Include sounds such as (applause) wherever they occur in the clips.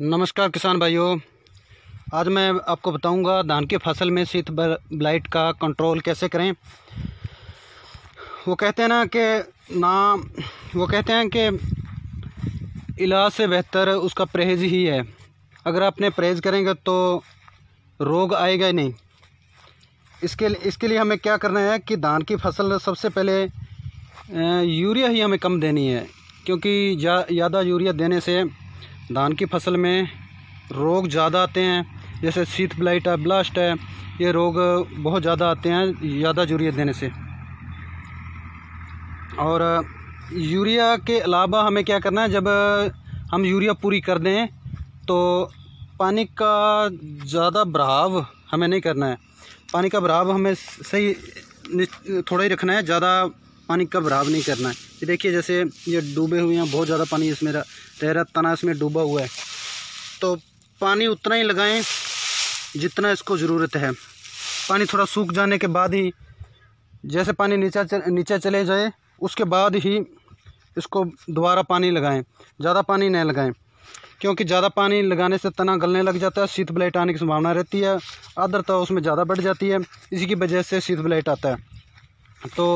नमस्कार किसान भाइयों आज मैं आपको बताऊंगा धान की फसल में शीत ब्लाइट का कंट्रोल कैसे करें वो कहते हैं ना कि ना वो कहते हैं कि इलाज से बेहतर उसका परहेज ही है अगर आपने परहेज करेंगे तो रोग आएगा ही नहीं इसके इसके लिए हमें क्या करना है कि धान की फसल सबसे पहले यूरिया ही हमें कम देनी है क्योंकि ज़्यादा यूरिया देने से धान की फसल में रोग ज़्यादा आते हैं जैसे सीथ ब्लाइट है ब्लास्ट है ये रोग बहुत ज़्यादा आते हैं ज़्यादा यूरिया देने से और यूरिया के अलावा हमें क्या करना है जब हम यूरिया पूरी कर दें तो पानी का ज़्यादा बहाव हमें नहीं करना है पानी का बहाव हमें सही थोड़ा ही रखना है ज़्यादा पानी का बहाव नहीं करना है ये देखिए जैसे ये डूबे हुए हैं बहुत ज़्यादा पानी इसमें रह रहा तना इसमें डूबा हुआ है तो पानी उतना ही लगाएं जितना इसको ज़रूरत है पानी थोड़ा सूख जाने के बाद ही जैसे पानी नीचे चल, नीचे चले जाए उसके बाद ही इसको दोबारा पानी लगाएं ज़्यादा पानी नहीं लगाएं क्योंकि ज़्यादा पानी लगाने से तना गलने लग जाता है शीत ब्लाइट आने की संभावना रहती है आर्द्रता उसमें ज़्यादा बढ़ जाती है इसी की वजह से शीत ब्लाइट आता है तो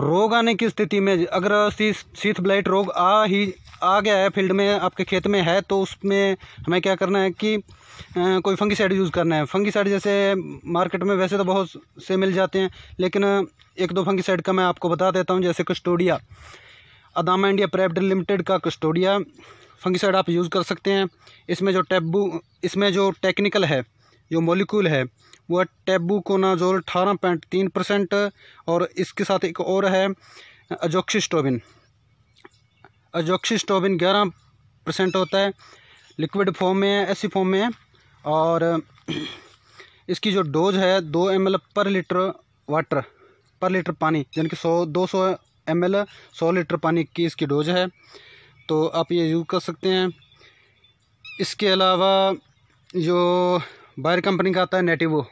रोग आने की स्थिति में अगर सीथ ब्लाइट रोग आ ही आ गया है फील्ड में आपके खेत में है तो उसमें हमें क्या करना है कि आ, कोई फंगीसाइड यूज़ करना है फंगीसाइड जैसे मार्केट में वैसे तो बहुत से मिल जाते हैं लेकिन एक दो फंगीसाइड का मैं आपको बता देता हूँ जैसे Custodia Adama India private limited का कस्टोडिया फंगीसाइड आप यूज़ कर सकते हैं इसमें जो टैबू इसमें जो टेक्निकल है जो मॉलिक्यूल है वह टेबुकोनाजोल अठारह पॉइंट तीन परसेंट और इसके साथ एक और है अजोक्सिस्टोबिन अजोक्सिस्टोबिन ग्यारह परसेंट होता है लिक्विड फॉर्म में है ऐसी फॉर्म में है और (clears throat) इसकी जो डोज है दो एम पर लीटर वाटर पर लीटर पानी यानी कि सौ दो सौ एम एल सौ लीटर पानी की इसकी डोज है तो आप ये यूज़ कर सकते हैं इसके अलावा जो बायर कंपनी का आता है नेटिवो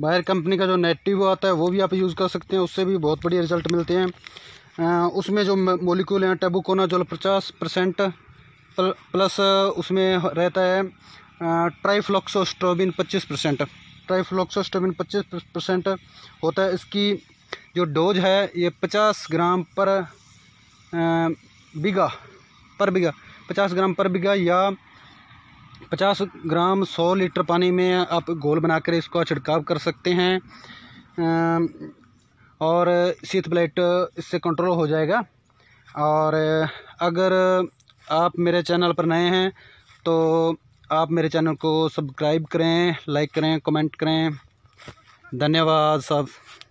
बायर कंपनी का जो नेटिवो आता है वो भी आप यूज़ कर सकते हैं उससे भी बहुत बढ़िया रिजल्ट मिलते हैं उसमें जो मोलिक्यूल हैं टेबुकोना जो पचास परसेंट प्लस उसमें रहता है ट्राईफ्लॉक्सोस्ट्रोबिन पच्चीस परसेंट ट्राईफ्लॉक्सोस्ट्रोबिन पच्चीस परसेंट होता है इसकी जो डोज है ये पचास ग्राम पर बीघा पर बीघा पचास ग्राम पर बीघा या पचास ग्राम सौ लीटर पानी में आप घोल बनाकर इसका छिड़काव कर सकते हैं और शीत ब्लाइट इससे कंट्रोल हो जाएगा और अगर आप मेरे चैनल पर नए हैं तो आप मेरे चैनल को सब्सक्राइब करें लाइक करें कमेंट करें धन्यवाद सब